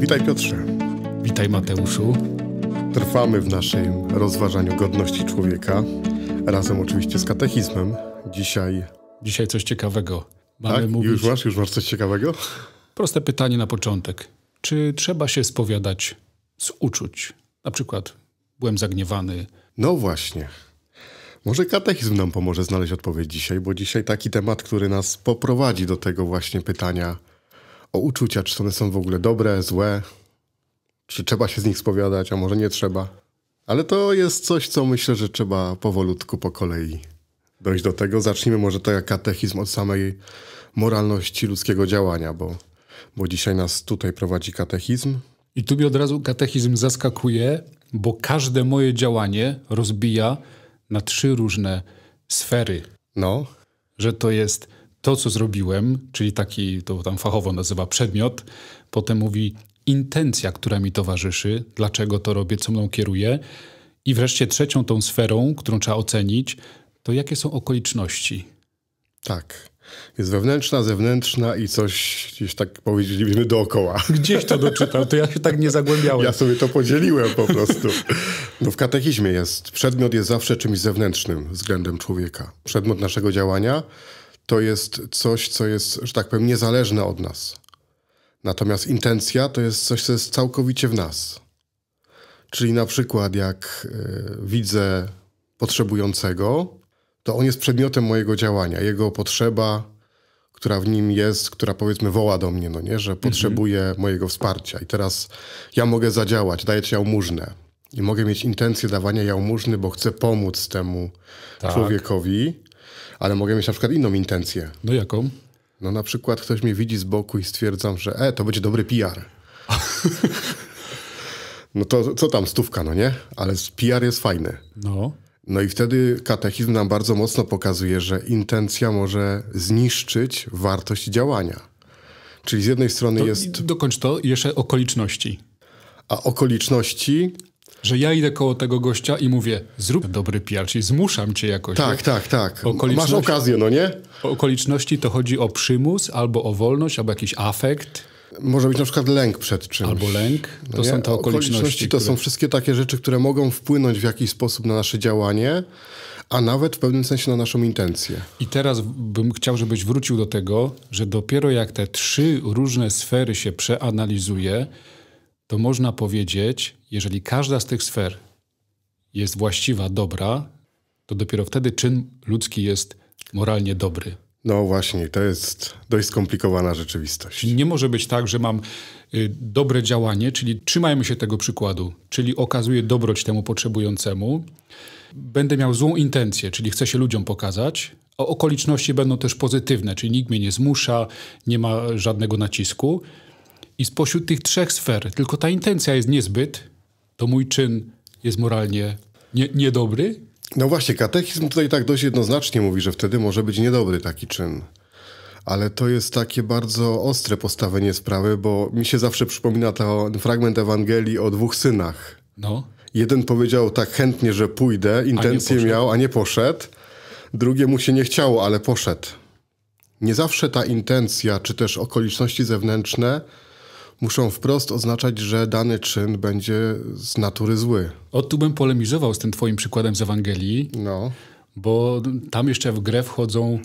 Witaj Piotrze. Witaj Mateuszu. Trwamy w naszym rozważaniu godności człowieka, razem oczywiście z katechizmem. Dzisiaj... Dzisiaj coś ciekawego. Mamy tak? Mówić... Już masz? Już masz coś ciekawego? Proste pytanie na początek. Czy trzeba się spowiadać z uczuć? Na przykład byłem zagniewany. No właśnie. Może katechizm nam pomoże znaleźć odpowiedź dzisiaj, bo dzisiaj taki temat, który nas poprowadzi do tego właśnie pytania, o uczucia, czy one są w ogóle dobre, złe, czy trzeba się z nich spowiadać, a może nie trzeba. Ale to jest coś, co myślę, że trzeba powolutku po kolei dojść do tego. Zacznijmy może tak jak katechizm od samej moralności ludzkiego działania, bo, bo dzisiaj nas tutaj prowadzi katechizm. I tu mi od razu katechizm zaskakuje, bo każde moje działanie rozbija na trzy różne sfery. No. Że to jest to, co zrobiłem, czyli taki, to tam fachowo nazywa przedmiot, potem mówi intencja, która mi towarzyszy, dlaczego to robię, co mną kieruje. I wreszcie trzecią tą sferą, którą trzeba ocenić, to jakie są okoliczności. Tak. Jest wewnętrzna, zewnętrzna i coś gdzieś tak powiedzieliśmy dookoła. Gdzieś to doczytał, to ja się tak nie zagłębiałem. Ja sobie to podzieliłem po prostu. No w katechizmie jest. Przedmiot jest zawsze czymś zewnętrznym względem człowieka. Przedmiot naszego działania to jest coś, co jest, że tak powiem, niezależne od nas. Natomiast intencja to jest coś, co jest całkowicie w nas. Czyli na przykład, jak y, widzę potrzebującego, to on jest przedmiotem mojego działania, jego potrzeba, która w nim jest, która powiedzmy woła do mnie, no nie, że mhm. potrzebuje mojego wsparcia. I teraz ja mogę zadziałać, daję ci jałmużnę. I mogę mieć intencję dawania jałmużny, bo chcę pomóc temu tak. człowiekowi ale mogę mieć na przykład inną intencję. No jaką? No na przykład ktoś mnie widzi z boku i stwierdzam, że e, to będzie dobry PR. no to co tam, stówka, no nie? Ale PR jest fajny. No. No i wtedy katechizm nam bardzo mocno pokazuje, że intencja może zniszczyć wartość działania. Czyli z jednej strony to jest. Dokończ to jeszcze okoliczności. A okoliczności że ja idę koło tego gościa i mówię, zrób dobry PR, czyli zmuszam cię jakoś. Tak, tak, tak. Masz okazję, no nie? okoliczności to chodzi o przymus, albo o wolność, albo jakiś afekt. Może być na przykład lęk przed czymś. Albo lęk, to no są te okoliczności. okoliczności to które... są wszystkie takie rzeczy, które mogą wpłynąć w jakiś sposób na nasze działanie, a nawet w pewnym sensie na naszą intencję. I teraz bym chciał, żebyś wrócił do tego, że dopiero jak te trzy różne sfery się przeanalizuje, to można powiedzieć, jeżeli każda z tych sfer jest właściwa, dobra, to dopiero wtedy czyn ludzki jest moralnie dobry. No właśnie, to jest dość skomplikowana rzeczywistość. Nie może być tak, że mam y, dobre działanie, czyli trzymajmy się tego przykładu, czyli okazuję dobroć temu potrzebującemu. Będę miał złą intencję, czyli chcę się ludziom pokazać, a okoliczności będą też pozytywne, czyli nikt mnie nie zmusza, nie ma żadnego nacisku. I spośród tych trzech sfer tylko ta intencja jest niezbyt, to mój czyn jest moralnie nie, niedobry? No właśnie, katechizm tutaj tak dość jednoznacznie mówi, że wtedy może być niedobry taki czyn. Ale to jest takie bardzo ostre postawienie sprawy, bo mi się zawsze przypomina ten fragment Ewangelii o dwóch synach. No. Jeden powiedział tak chętnie, że pójdę, intencje a miał, a nie poszedł. Drugie mu się nie chciało, ale poszedł. Nie zawsze ta intencja, czy też okoliczności zewnętrzne muszą wprost oznaczać, że dany czyn będzie z natury zły. O, tu bym polemizował z tym twoim przykładem z Ewangelii, no. bo tam jeszcze w grę wchodzą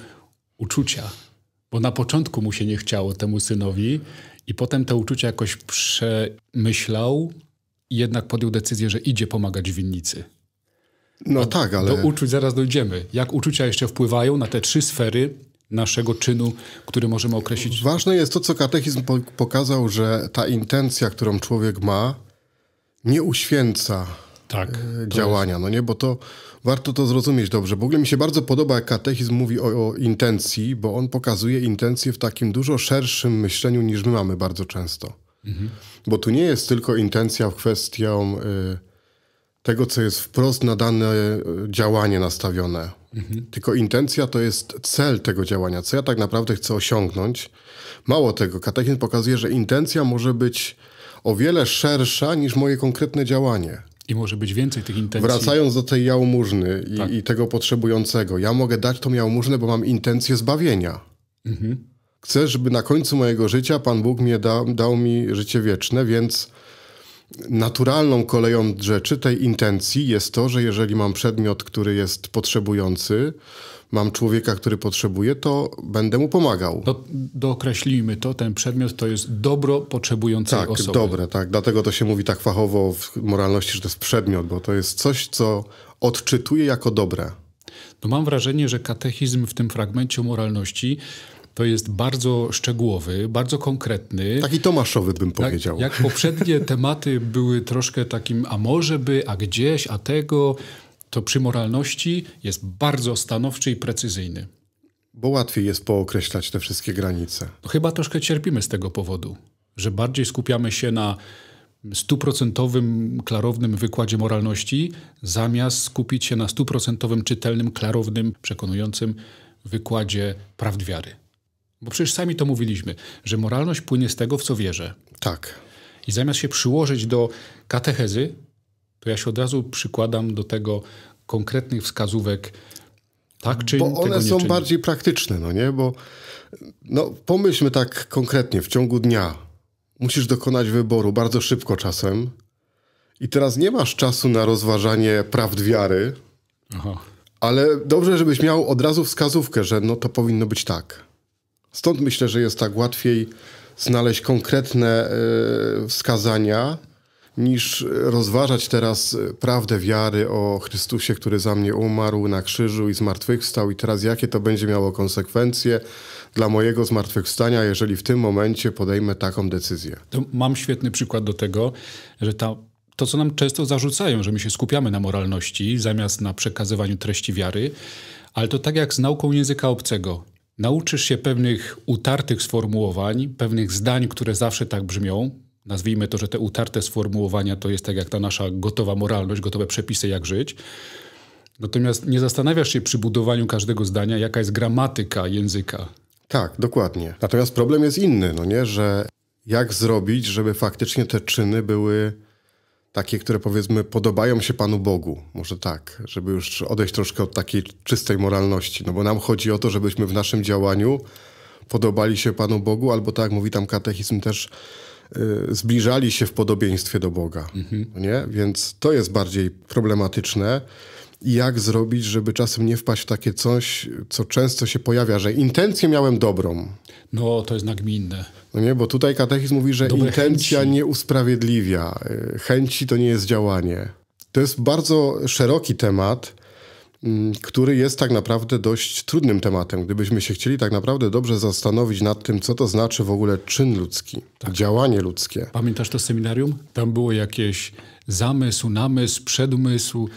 uczucia. Bo na początku mu się nie chciało temu synowi i potem te uczucia jakoś przemyślał i jednak podjął decyzję, że idzie pomagać winnicy. No A tak, ale... Do uczuć zaraz dojdziemy. Jak uczucia jeszcze wpływają na te trzy sfery naszego czynu, który możemy określić. Ważne jest to, co katechizm pokazał, że ta intencja, którą człowiek ma, nie uświęca tak, e, działania, jest... no nie? Bo to warto to zrozumieć dobrze. W ogóle mi się bardzo podoba, jak katechizm mówi o, o intencji, bo on pokazuje intencję w takim dużo szerszym myśleniu niż my mamy bardzo często. Mhm. Bo tu nie jest tylko intencja w kwestią. Y, tego, co jest wprost na dane e, działanie nastawione. Mhm. Tylko intencja to jest cel tego działania, co ja tak naprawdę chcę osiągnąć. Mało tego, katechizm pokazuje, że intencja może być o wiele szersza niż moje konkretne działanie. I może być więcej tych intencji. Wracając do tej jałmużny i, tak. i tego potrzebującego, ja mogę dać tą jałmużnę, bo mam intencję zbawienia. Mhm. Chcę, żeby na końcu mojego życia Pan Bóg mnie da, dał mi życie wieczne, więc naturalną koleją rzeczy tej intencji jest to, że jeżeli mam przedmiot, który jest potrzebujący, mam człowieka, który potrzebuje, to będę mu pomagał. Do, dookreślimy to, ten przedmiot to jest dobro potrzebującej tak, osoby. Tak, dobre, tak. Dlatego to się mówi tak fachowo w moralności, że to jest przedmiot, bo to jest coś, co odczytuję jako dobre. No mam wrażenie, że katechizm w tym fragmencie moralności to jest bardzo szczegółowy, bardzo konkretny. Taki Tomaszowy bym powiedział. Jak, jak poprzednie tematy były troszkę takim, a może by, a gdzieś, a tego, to przy moralności jest bardzo stanowczy i precyzyjny. Bo łatwiej jest pookreślać te wszystkie granice. No chyba troszkę cierpimy z tego powodu, że bardziej skupiamy się na stuprocentowym, klarownym wykładzie moralności, zamiast skupić się na stuprocentowym, czytelnym, klarownym, przekonującym wykładzie prawd wiary. Bo przecież sami to mówiliśmy, że moralność płynie z tego, w co wierzę. Tak. I zamiast się przyłożyć do katechezy, to ja się od razu przykładam do tego konkretnych wskazówek, tak czy Bo one są bardziej praktyczne, no nie? Bo no, pomyślmy tak konkretnie, w ciągu dnia musisz dokonać wyboru bardzo szybko czasem i teraz nie masz czasu na rozważanie prawd wiary, Aha. ale dobrze, żebyś miał od razu wskazówkę, że no to powinno być tak. Stąd myślę, że jest tak łatwiej znaleźć konkretne e, wskazania, niż rozważać teraz e, prawdę wiary o Chrystusie, który za mnie umarł na krzyżu i zmartwychwstał, i teraz jakie to będzie miało konsekwencje dla mojego zmartwychwstania, jeżeli w tym momencie podejmę taką decyzję. To mam świetny przykład do tego, że ta, to, co nam często zarzucają, że my się skupiamy na moralności zamiast na przekazywaniu treści wiary, ale to tak jak z nauką języka obcego Nauczysz się pewnych utartych sformułowań, pewnych zdań, które zawsze tak brzmią. Nazwijmy to, że te utarte sformułowania to jest tak jak ta nasza gotowa moralność, gotowe przepisy, jak żyć. Natomiast nie zastanawiasz się przy budowaniu każdego zdania, jaka jest gramatyka języka. Tak, dokładnie. Natomiast problem jest inny, no nie, że jak zrobić, żeby faktycznie te czyny były takie, które powiedzmy podobają się Panu Bogu, może tak, żeby już odejść troszkę od takiej czystej moralności, no bo nam chodzi o to, żebyśmy w naszym działaniu podobali się Panu Bogu, albo tak jak mówi tam katechizm też, yy, zbliżali się w podobieństwie do Boga, mhm. nie? Więc to jest bardziej problematyczne jak zrobić, żeby czasem nie wpaść w takie coś, co często się pojawia, że intencję miałem dobrą. No, to jest nagminne. No nie, bo tutaj katechizm mówi, że Dobre intencja chęci. nie usprawiedliwia. Y, chęci to nie jest działanie. To jest bardzo szeroki temat, mm, który jest tak naprawdę dość trudnym tematem. Gdybyśmy się chcieli tak naprawdę dobrze zastanowić nad tym, co to znaczy w ogóle czyn ludzki, tak. działanie ludzkie. Pamiętasz to seminarium? Tam było jakieś zamysł, namysł, przedmysł.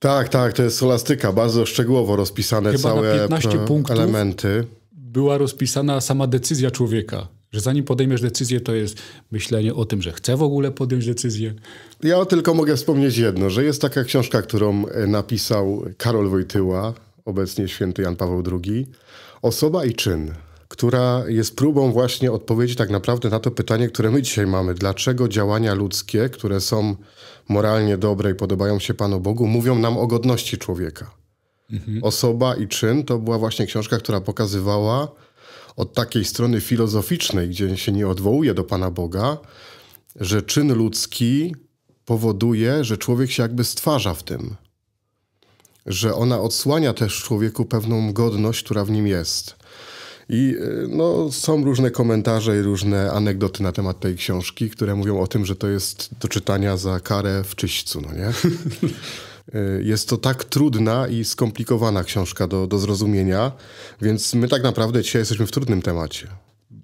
Tak, tak, to jest solastyka, bardzo szczegółowo rozpisane Chyba całe na 15 punktów elementy. Była rozpisana sama decyzja człowieka, że zanim podejmiesz decyzję, to jest myślenie o tym, że chce w ogóle podjąć decyzję. Ja tylko mogę wspomnieć jedno, że jest taka książka, którą e, napisał Karol Wojtyła, obecnie święty Jan Paweł II, Osoba i czyn która jest próbą właśnie odpowiedzi tak naprawdę na to pytanie, które my dzisiaj mamy. Dlaczego działania ludzkie, które są moralnie dobre i podobają się Panu Bogu, mówią nam o godności człowieka? Mhm. Osoba i czyn to była właśnie książka, która pokazywała od takiej strony filozoficznej, gdzie się nie odwołuje do Pana Boga, że czyn ludzki powoduje, że człowiek się jakby stwarza w tym, że ona odsłania też człowieku pewną godność, która w nim jest. I e, no, są różne komentarze i różne anegdoty na temat tej książki, które mówią o tym, że to jest do czytania za karę w czyśćcu, no nie? E, jest to tak trudna i skomplikowana książka do, do zrozumienia, więc my tak naprawdę dzisiaj jesteśmy w trudnym temacie.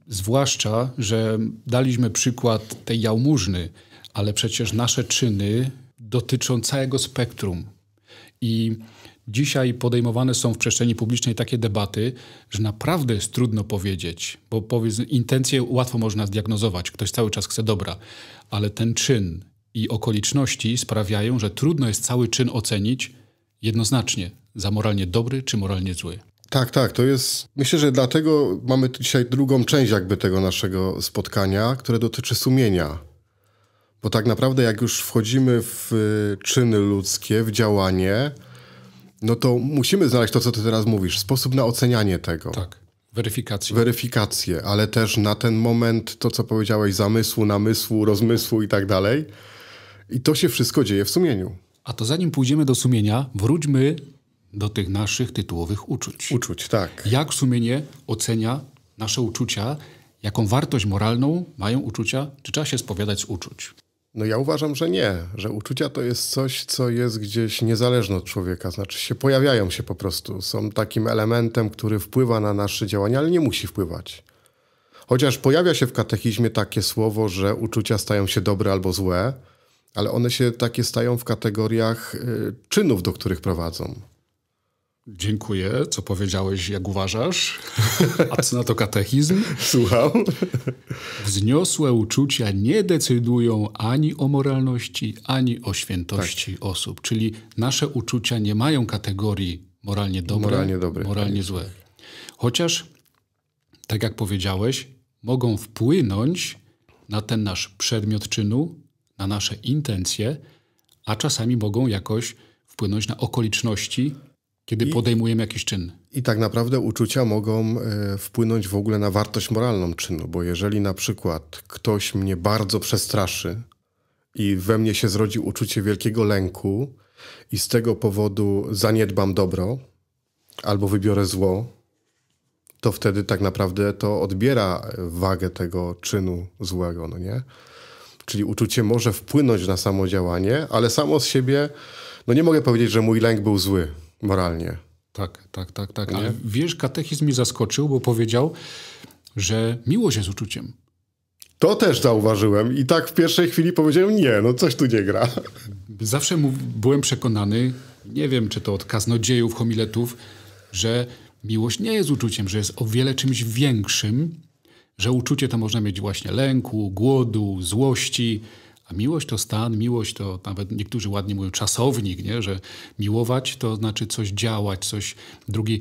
Zwłaszcza, że daliśmy przykład tej jałmużny, ale przecież nasze czyny dotyczą całego spektrum. I Dzisiaj podejmowane są w przestrzeni publicznej takie debaty, że naprawdę jest trudno powiedzieć, bo powiedz, intencje łatwo można zdiagnozować, ktoś cały czas chce dobra, ale ten czyn i okoliczności sprawiają, że trudno jest cały czyn ocenić jednoznacznie za moralnie dobry czy moralnie zły. Tak, tak, to jest. Myślę, że dlatego mamy dzisiaj drugą część jakby tego naszego spotkania, które dotyczy sumienia. Bo tak naprawdę, jak już wchodzimy w y, czyny ludzkie, w działanie, no to musimy znaleźć to, co ty teraz mówisz, sposób na ocenianie tego. Tak. Weryfikację. Weryfikację, ale też na ten moment to, co powiedziałeś, zamysłu, namysłu, rozmysłu i tak dalej. I to się wszystko dzieje w sumieniu. A to zanim pójdziemy do sumienia, wróćmy do tych naszych tytułowych uczuć. Uczuć, tak. Jak sumienie ocenia nasze uczucia, jaką wartość moralną mają uczucia, czy trzeba się spowiadać z uczuć? No ja uważam, że nie, że uczucia to jest coś, co jest gdzieś niezależne od człowieka, znaczy się pojawiają się po prostu, są takim elementem, który wpływa na nasze działania, ale nie musi wpływać. Chociaż pojawia się w katechizmie takie słowo, że uczucia stają się dobre albo złe, ale one się takie stają w kategoriach y, czynów, do których prowadzą. Dziękuję, co powiedziałeś, jak uważasz? A co na to katechizm? Słucham. Wzniosłe uczucia nie decydują ani o moralności, ani o świętości tak. osób. Czyli nasze uczucia nie mają kategorii moralnie dobre, moralnie, dobre, moralnie tak złe. Chociaż, tak jak powiedziałeś, mogą wpłynąć na ten nasz przedmiot czynu, na nasze intencje, a czasami mogą jakoś wpłynąć na okoliczności kiedy I, podejmujemy jakiś czyn. I tak naprawdę uczucia mogą y, wpłynąć w ogóle na wartość moralną czynu, bo jeżeli na przykład ktoś mnie bardzo przestraszy i we mnie się zrodzi uczucie wielkiego lęku i z tego powodu zaniedbam dobro albo wybiorę zło, to wtedy tak naprawdę to odbiera wagę tego czynu złego, no nie? Czyli uczucie może wpłynąć na samo działanie, ale samo z siebie, no nie mogę powiedzieć, że mój lęk był zły Moralnie. Tak, tak, tak, tak. Nie? Ale wiesz, katechizm mnie zaskoczył, bo powiedział, że miłość jest uczuciem. To też zauważyłem i tak w pierwszej chwili powiedziałem, nie, no coś tu nie gra. Zawsze byłem przekonany, nie wiem czy to od kaznodziejów, homiletów, że miłość nie jest uczuciem, że jest o wiele czymś większym, że uczucie to można mieć właśnie lęku, głodu, złości, a miłość to stan, miłość to nawet niektórzy ładnie mówią czasownik, nie? że miłować to znaczy coś działać, coś drugi.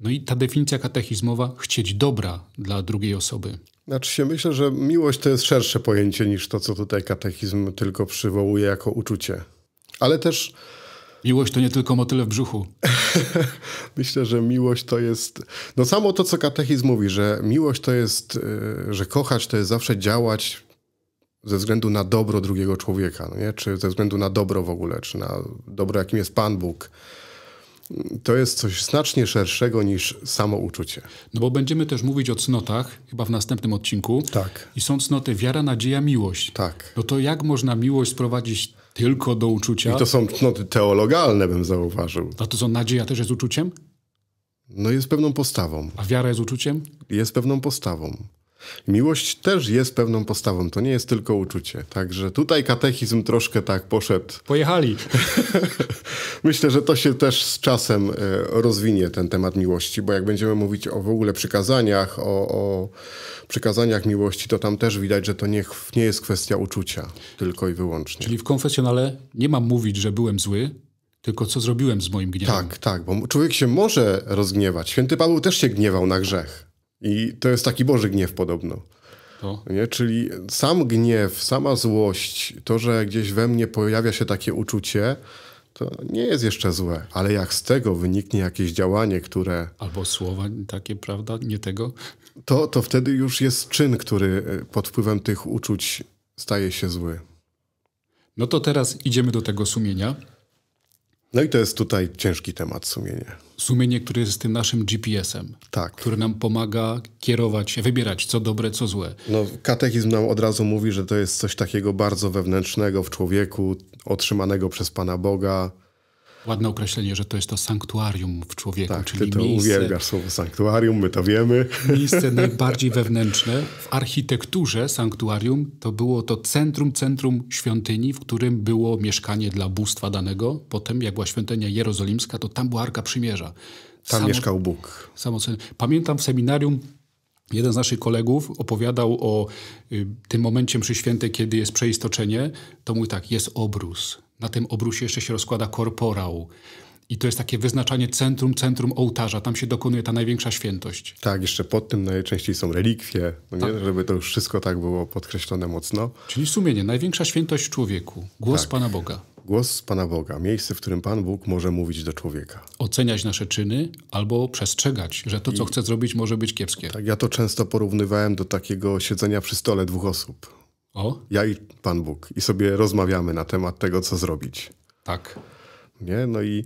No i ta definicja katechizmowa chcieć dobra dla drugiej osoby. Znaczy się myślę, że miłość to jest szersze pojęcie niż to, co tutaj katechizm tylko przywołuje jako uczucie. Ale też. Miłość to nie tylko motyle w brzuchu. Myślę, że miłość to jest. No samo to, co katechizm mówi, że miłość to jest, y, że kochać to jest zawsze działać, ze względu na dobro drugiego człowieka, no nie? czy ze względu na dobro w ogóle, czy na dobro, jakim jest Pan Bóg. To jest coś znacznie szerszego niż samo uczucie. No bo będziemy też mówić o cnotach, chyba w następnym odcinku. Tak. I są cnoty wiara, nadzieja, miłość. Tak. No to jak można miłość sprowadzić tylko do uczucia? I to są cnoty teologalne, bym zauważył. A to co, nadzieja też jest uczuciem? No jest pewną postawą. A wiara jest uczuciem? Jest pewną postawą. Miłość też jest pewną postawą, to nie jest tylko uczucie. Także tutaj katechizm troszkę tak poszedł. Pojechali. Myślę, że to się też z czasem e, rozwinie, ten temat miłości, bo jak będziemy mówić o w ogóle przykazaniach, o, o przykazaniach miłości, to tam też widać, że to nie, nie jest kwestia uczucia tylko i wyłącznie. Czyli w konfesjonale nie mam mówić, że byłem zły, tylko co zrobiłem z moim gniewem. Tak, tak, bo człowiek się może rozgniewać. Święty Paweł też się gniewał na grzech. I to jest taki Boży gniew podobno. Nie? Czyli sam gniew, sama złość, to, że gdzieś we mnie pojawia się takie uczucie, to nie jest jeszcze złe, ale jak z tego wyniknie jakieś działanie, które. Albo słowa takie, prawda, nie tego. To, to wtedy już jest czyn, który y, pod wpływem tych uczuć staje się zły. No to teraz idziemy do tego sumienia. No i to jest tutaj ciężki temat sumienie. Sumienie, które jest tym naszym GPS-em, tak. który nam pomaga kierować się, wybierać co dobre, co złe. No, katechizm nam od razu mówi, że to jest coś takiego bardzo wewnętrznego w człowieku, otrzymanego przez Pana Boga, Ładne określenie, że to jest to sanktuarium w człowieku, tak, czyli ty to miejsce, uwielbiasz słowo sanktuarium, my to wiemy. Miejsce najbardziej wewnętrzne w architekturze sanktuarium to było to centrum, centrum świątyni, w którym było mieszkanie dla bóstwa danego. Potem, jak była świątynia jerozolimska, to tam była Arka Przymierza. Tam samo, mieszkał Bóg. Samo, pamiętam w seminarium Jeden z naszych kolegów opowiadał o y, tym momencie przy świętej, kiedy jest przeistoczenie. To mówi tak, jest obrus na tym obrusie jeszcze się rozkłada korporał. I to jest takie wyznaczanie centrum, centrum ołtarza. Tam się dokonuje ta największa świętość. Tak, jeszcze pod tym najczęściej są relikwie, no tak. nie, żeby to już wszystko tak było podkreślone mocno. Czyli sumienie, największa świętość w człowieku, głos tak. Pana Boga. Głos Pana Boga, miejsce, w którym Pan Bóg może mówić do człowieka. Oceniać nasze czyny albo przestrzegać, że to, co I... chce zrobić, może być kiepskie. Tak, ja to często porównywałem do takiego siedzenia przy stole dwóch osób o. Ja i Pan Bóg. I sobie rozmawiamy na temat tego, co zrobić. Tak. Nie? No i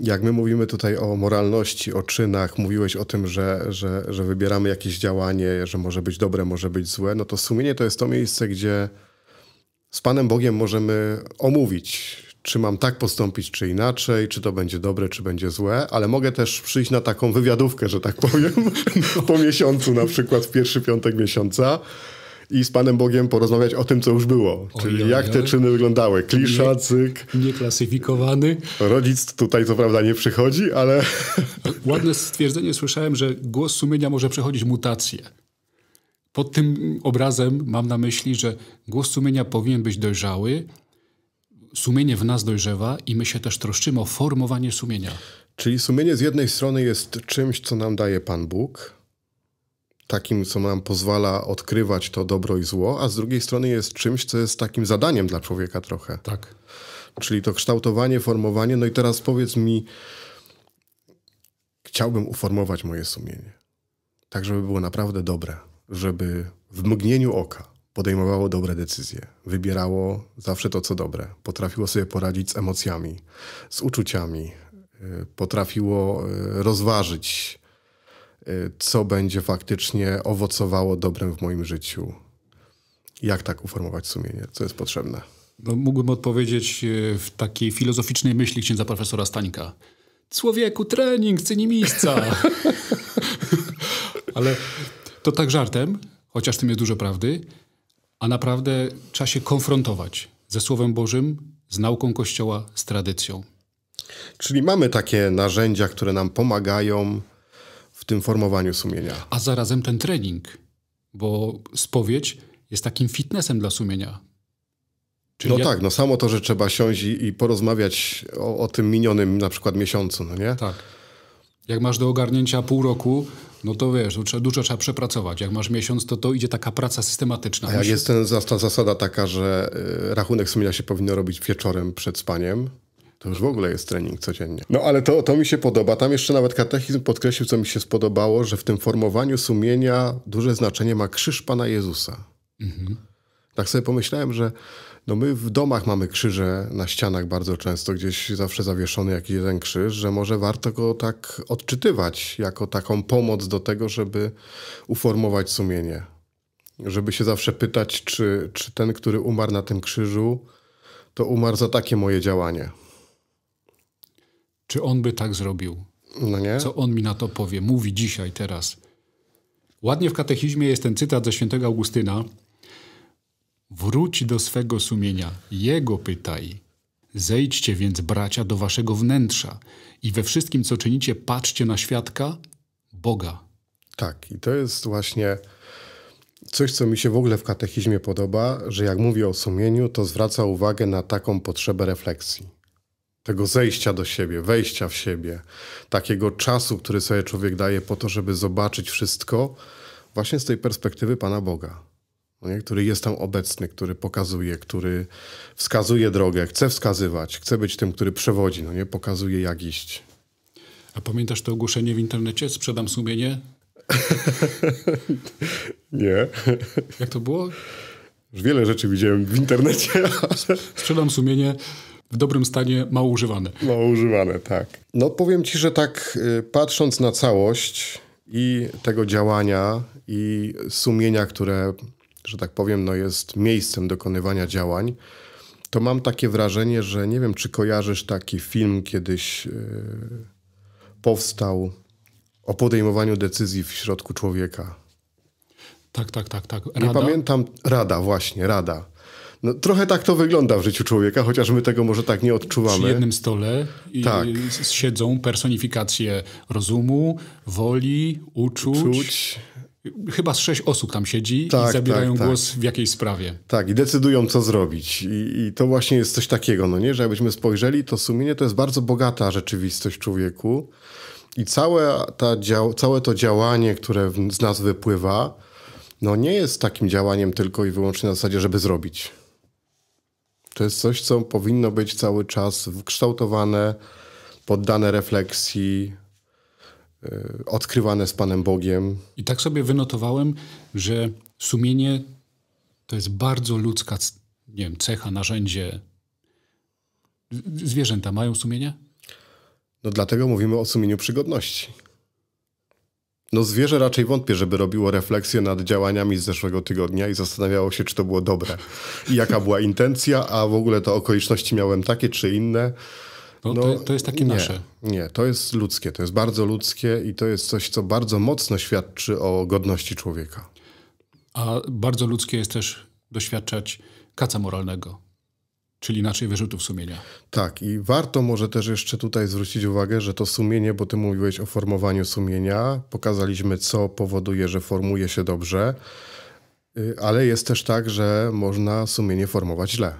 jak my mówimy tutaj o moralności, o czynach, mówiłeś o tym, że, że, że wybieramy jakieś działanie, że może być dobre, może być złe, no to sumienie to jest to miejsce, gdzie z Panem Bogiem możemy omówić, czy mam tak postąpić, czy inaczej, czy to będzie dobre, czy będzie złe, ale mogę też przyjść na taką wywiadówkę, że tak powiem, po miesiącu na przykład, w pierwszy piątek miesiąca i z Panem Bogiem porozmawiać o tym, co już było. Oj, czyli oj, jak oj. te czyny wyglądały. Klisza, nie, cyk. Nieklasyfikowany. Rodzic tutaj co prawda nie przychodzi, ale... Ładne stwierdzenie słyszałem, że głos sumienia może przechodzić mutację. Pod tym obrazem mam na myśli, że głos sumienia powinien być dojrzały, sumienie w nas dojrzewa i my się też troszczymy o formowanie sumienia. Czyli sumienie z jednej strony jest czymś, co nam daje Pan Bóg, takim, co nam pozwala odkrywać to dobro i zło, a z drugiej strony jest czymś, co jest takim zadaniem dla człowieka trochę. Tak. Czyli to kształtowanie, formowanie. No i teraz powiedz mi, chciałbym uformować moje sumienie. Tak, żeby było naprawdę dobre, żeby w mgnieniu oka podejmowało dobre decyzje, wybierało zawsze to, co dobre, potrafiło sobie poradzić z emocjami, z uczuciami, y, potrafiło y, rozważyć Y, co będzie faktycznie owocowało dobrem w moim życiu. Jak tak uformować sumienie? Co jest potrzebne? No, mógłbym odpowiedzieć y, w takiej filozoficznej myśli księdza profesora Stańka. Człowieku, trening, cyni miejsca. Ale to tak żartem, chociaż w tym jest dużo prawdy, a naprawdę trzeba się konfrontować ze Słowem Bożym, z nauką Kościoła, z tradycją. Czyli mamy takie narzędzia, które nam pomagają tym formowaniu sumienia. A zarazem ten trening, bo spowiedź jest takim fitnessem dla sumienia. Czyli no tak, no samo to, że trzeba siąść i, i porozmawiać o, o, tym minionym na przykład miesiącu, no nie? Tak. Jak masz do ogarnięcia pół roku, no to wiesz, dużo trzeba przepracować. Jak masz miesiąc, to to idzie taka praca systematyczna. A jak jest ten, ta zasada taka, że y, rachunek sumienia się powinno robić wieczorem przed spaniem, to już w ogóle jest trening codziennie. No ale to, to mi się podoba. Tam jeszcze nawet katechizm podkreślił, co mi się spodobało, że w tym formowaniu sumienia duże znaczenie ma krzyż Pana Jezusa. Mhm. Tak sobie pomyślałem, że no my w domach mamy krzyże na ścianach bardzo często, gdzieś zawsze zawieszony jakiś jeden krzyż, że może warto go tak odczytywać jako taką pomoc do tego, żeby uformować sumienie. Żeby się zawsze pytać, czy, czy ten, który umarł na tym krzyżu, to umarł za takie moje działanie. Czy on by tak zrobił? No nie. Co on mi na to powie? Mówi dzisiaj, teraz. Ładnie w katechizmie jest ten cytat ze świętego Augustyna. Wróć do swego sumienia, jego pytaj. Zejdźcie więc, bracia, do waszego wnętrza i we wszystkim, co czynicie, patrzcie na świadka Boga. Tak, i to jest właśnie coś, co mi się w ogóle w katechizmie podoba, że jak mówi o sumieniu, to zwraca uwagę na taką potrzebę refleksji tego zejścia do siebie, wejścia w siebie, takiego czasu, który sobie człowiek daje po to, żeby zobaczyć wszystko właśnie z tej perspektywy Pana Boga, no nie? który jest tam obecny, który pokazuje, który wskazuje drogę, chce wskazywać, chce być tym, który przewodzi, no nie? pokazuje jak iść. A pamiętasz to ogłoszenie w internecie? Sprzedam sumienie? nie. Jak to było? Już wiele rzeczy widziałem w internecie. Sprzedam sumienie w dobrym stanie mało używane. Mało używane, tak. No powiem ci, że tak y, patrząc na całość i tego działania i sumienia, które, że tak powiem, no jest miejscem dokonywania działań, to mam takie wrażenie, że nie wiem, czy kojarzysz taki film kiedyś yy, powstał o podejmowaniu decyzji w środku człowieka. Tak, tak, tak, tak. Rada? Nie pamiętam. Rada, właśnie, rada. No, trochę tak to wygląda w życiu człowieka, chociaż my tego może tak nie odczuwamy. Przy jednym stole tak. siedzą personifikacje rozumu, woli, uczuć. uczuć. Chyba z sześć osób tam siedzi tak, i zabierają tak, głos tak. w jakiejś sprawie. Tak, i decydują, co zrobić. I, I, to właśnie jest coś takiego, no nie? że jakbyśmy spojrzeli, to sumienie to jest bardzo bogata rzeczywistość człowieku. I całe, ta całe to działanie, które z nas wypływa, no nie jest takim działaniem tylko i wyłącznie na zasadzie, żeby zrobić. To jest coś, co powinno być cały czas kształtowane, poddane refleksji, y, odkrywane z Panem Bogiem. I tak sobie wynotowałem, że sumienie to jest bardzo ludzka nie wiem, cecha, narzędzie. Zwierzęta mają sumienie? No dlatego mówimy o sumieniu przygodności. No zwierzę raczej wątpię, żeby robiło refleksję nad działaniami z zeszłego tygodnia i zastanawiało się, czy to było dobre i jaka była intencja, a w ogóle to okoliczności miałem takie czy inne. No, no to, to, jest takie nie, nasze. Nie, to jest ludzkie, to jest bardzo ludzkie i to jest coś, co bardzo mocno świadczy o godności człowieka. A bardzo ludzkie jest też doświadczać kaca moralnego. Czyli inaczej wyrzutów sumienia. Tak, i warto może też jeszcze tutaj zwrócić uwagę, że to sumienie, bo ty mówiłeś o formowaniu sumienia, pokazaliśmy, co powoduje, że formuje się dobrze, y, ale jest też tak, że można sumienie formować źle.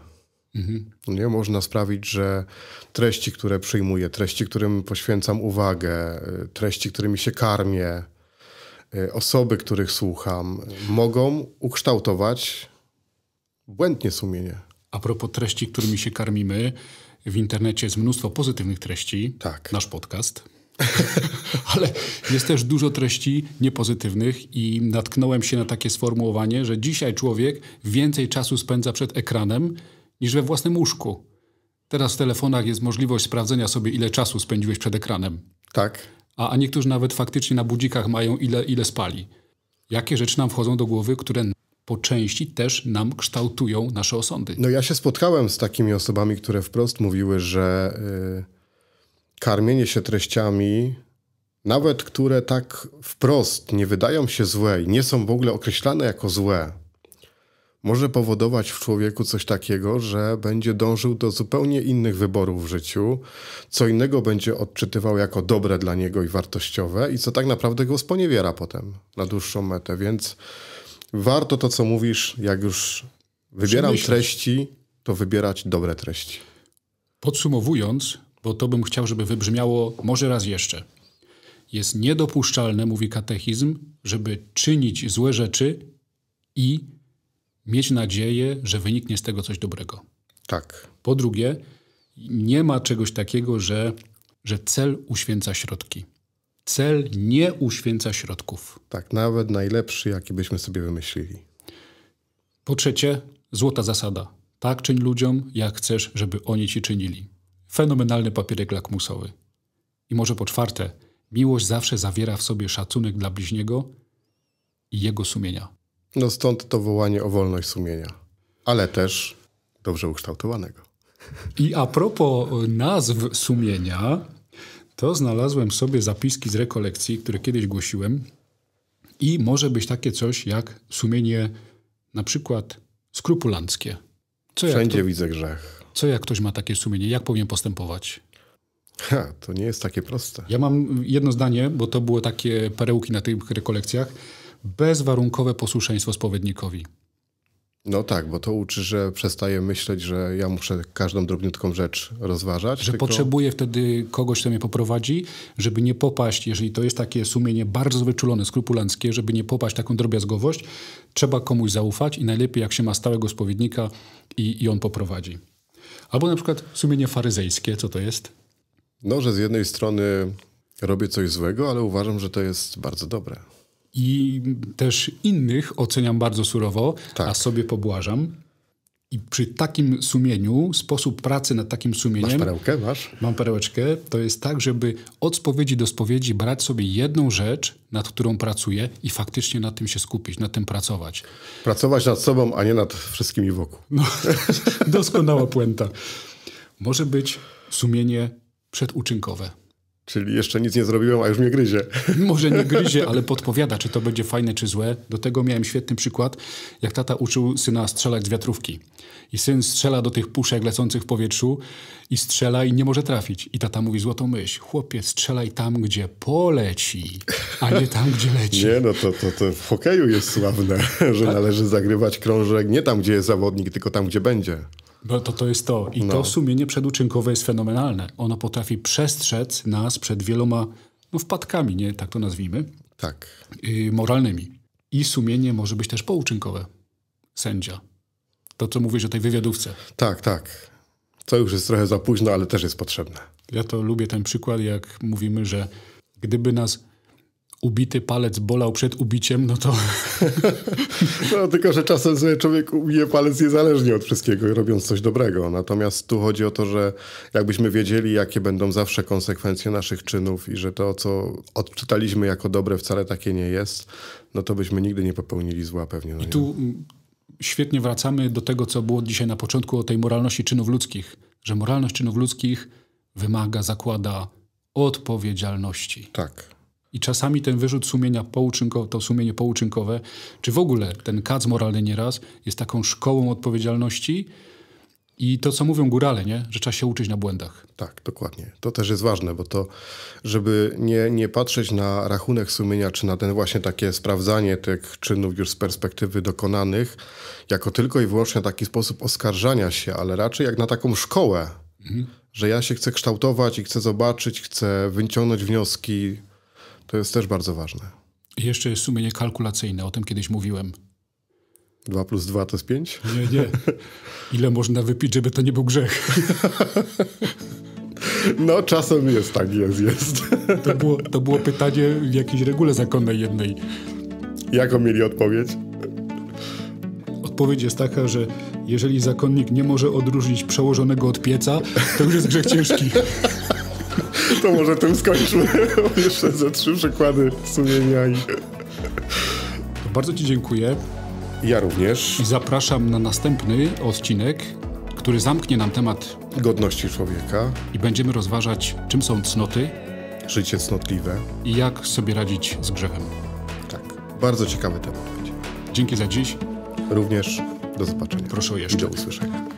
Mhm. Nie można sprawić, że treści, które przyjmuję, treści, którym poświęcam uwagę, y, treści, którymi się karmię, y, osoby, których słucham, mogą ukształtować błędnie sumienie a propos treści, którymi się karmimy, w internecie jest mnóstwo pozytywnych treści. Tak. Nasz podcast. Ale jest też dużo treści niepozytywnych i natknąłem się na takie sformułowanie, że dzisiaj człowiek więcej czasu spędza przed ekranem niż we własnym łóżku. Teraz w telefonach jest możliwość sprawdzenia sobie, ile czasu spędziłeś przed ekranem. Tak. A, a niektórzy nawet faktycznie na budzikach mają, ile, ile spali. Jakie rzeczy nam wchodzą do głowy, które po części też nam kształtują nasze osądy. No ja się spotkałem z takimi osobami, które wprost mówiły, że yy, karmienie się treściami, nawet które tak wprost nie wydają się złe i nie są w ogóle określane jako złe, może powodować w człowieku coś takiego, że będzie dążył do zupełnie innych wyborów w życiu, co innego będzie odczytywał jako dobre dla niego i wartościowe, i co tak naprawdę go sponiewiera potem na dłuższą metę. Więc warto to, co mówisz, jak już wybieram treści, to wybierać dobre treści. Podsumowując, bo to bym chciał, żeby wybrzmiało może raz jeszcze. Jest niedopuszczalne, mówi katechizm, żeby czynić złe rzeczy i mieć nadzieję, że wyniknie z tego coś dobrego. Tak. Po drugie, nie ma czegoś takiego, że, że cel uświęca środki. Cel nie uświęca środków. Tak, nawet najlepszy, jaki byśmy sobie wymyślili. Po trzecie, złota zasada. Tak czyń ludziom, jak chcesz, żeby oni ci czynili. Fenomenalny papierek lakmusowy. I może po czwarte, miłość zawsze zawiera w sobie szacunek dla bliźniego i jego sumienia. No stąd to wołanie o wolność sumienia, ale też dobrze ukształtowanego. I a propos nazw sumienia, to znalazłem sobie zapiski z rekolekcji, które kiedyś głosiłem i może być takie coś jak sumienie na przykład skrupulanckie. Co Wszędzie to, widzę grzech. Co jak ktoś ma takie sumienie? Jak powinien postępować? Ha, to nie jest takie proste. Ja mam jedno zdanie, bo to było takie perełki na tych rekolekcjach. Bezwarunkowe posłuszeństwo spowiednikowi. No tak, bo to uczy, że przestaję myśleć, że ja muszę każdą drobniutką rzecz rozważać. Że tylko... potrzebuję wtedy kogoś, kto mnie poprowadzi, żeby nie popaść, jeżeli to jest takie sumienie bardzo wyczulone, skrupulanckie, żeby nie popaść taką drobiazgowość, trzeba komuś zaufać i najlepiej jak się ma stałego spowiednika i, i on poprowadzi. Albo na przykład sumienie faryzejskie, co to jest? No, że z jednej strony robię coś złego, ale uważam, że to jest bardzo dobre i też innych oceniam bardzo surowo, tak. a sobie pobłażam. I przy takim sumieniu, sposób pracy nad takim sumieniem. Masz perełkę, masz? Mam perełeczkę. To jest tak, żeby od spowiedzi do spowiedzi brać sobie jedną rzecz, nad którą pracuję i faktycznie nad tym się skupić, nad tym pracować. Pracować nad sobą, a nie nad wszystkimi wokół. No, doskonała puenta. Może być sumienie przeduczynkowe. Czyli jeszcze nic nie zrobiłem, a już mnie gryzie. Może nie gryzie, ale podpowiada, czy to będzie fajne, czy złe. Do tego miałem świetny przykład, jak tata uczył syna strzelać z wiatrówki. I syn strzela do tych puszek lecących w powietrzu i strzela i nie może trafić. I tata mówi złotą myśl, chłopie, strzelaj tam, gdzie poleci, a nie tam, gdzie leci. Nie, no to, to, to w hokeju jest sławne, że tak. należy zagrywać krążek nie tam, gdzie jest zawodnik, tylko tam, gdzie będzie. Bo to, to jest to. I no. to sumienie przeduczynkowe jest fenomenalne. Ono potrafi przestrzec nas przed wieloma no, wpadkami, nie? Tak to nazwijmy. Tak. Y, moralnymi. I sumienie może być też pouczynkowe. Sędzia. To, co mówisz o tej wywiadówce. Tak, tak. To już jest trochę za późno, ale też jest potrzebne. Ja to lubię ten przykład, jak mówimy, że gdyby nas ubity palec bolał przed ubiciem, no to... no, tylko, że czasem sobie człowiek ubije palec niezależnie od wszystkiego, robiąc coś dobrego. Natomiast tu chodzi o to, że jakbyśmy wiedzieli, jakie będą zawsze konsekwencje naszych czynów i że to, co odczytaliśmy jako dobre, wcale takie nie jest, no to byśmy nigdy nie popełnili zła pewnie. No I tu mm, świetnie wracamy do tego, co było dzisiaj na początku o tej moralności czynów ludzkich, że moralność czynów ludzkich wymaga, zakłada odpowiedzialności. Tak. I czasami ten wyrzut sumienia, pouczynko, to sumienie pouczynkowe, czy w ogóle ten kac moralny nieraz jest taką szkołą odpowiedzialności i to, co mówią górale, nie? że trzeba się uczyć na błędach. Tak, dokładnie. To też jest ważne, bo to, żeby nie, nie patrzeć na rachunek sumienia, czy na ten właśnie takie sprawdzanie tych czynów już z perspektywy dokonanych, jako tylko i wyłącznie taki sposób oskarżania się, ale raczej jak na taką szkołę, mhm. że ja się chcę kształtować i chcę zobaczyć, chcę wyciągnąć wnioski, to jest też bardzo ważne. I jeszcze jest sumienie kalkulacyjne, o tym kiedyś mówiłem. 2 plus 2 to jest 5? Nie, nie. Ile można wypić, żeby to nie był grzech? No, czasem jest tak, jest, jest. To było, to było pytanie w jakiejś regule zakonnej jednej. Jaką mieli odpowiedź? Odpowiedź jest taka, że jeżeli zakonnik nie może odróżnić przełożonego od pieca, to już jest grzech ciężki. To może tym skończmy. Jeszcze ze trzy przykłady sumienia i... Bardzo Ci dziękuję. Ja również. I zapraszam na następny odcinek, który zamknie nam temat godności człowieka. I będziemy rozważać, czym są cnoty, życie cnotliwe i jak sobie radzić z grzechem. Tak, bardzo ciekawy temat będzie. Dzięki za dziś. Również do zobaczenia. Proszę jeszcze. I do usłyszenia.